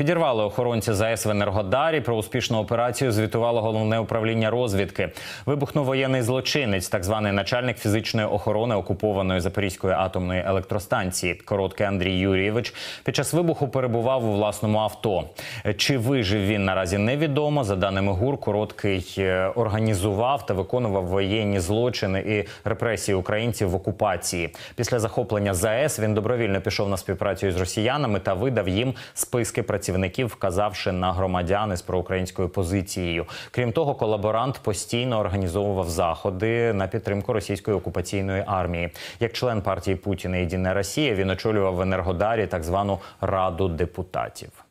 Підірвали охоронці ЗАЕС в Енергодарі. Про успішну операцію звітувало головне управління розвідки. Вибухнув воєнний злочинець, так званий начальник фізичної охорони окупованої Запорізької атомної електростанції. Короткий Андрій Юрійович під час вибуху перебував у власному авто. Чи вижив він наразі невідомо. За даними гур, короткий е, організував та виконував воєнні злочини і репресії українців в окупації. Після захоплення ЗАЕС він добровільно пішов на співпрацю з росіянами та видав їм списки працівників працівників, вказавши на громадяни з проукраїнською позицією. Крім того, колаборант постійно організовував заходи на підтримку російської окупаційної армії. Як член партії Путіна і Діне Росія він очолював в Енергодарі так звану раду депутатів.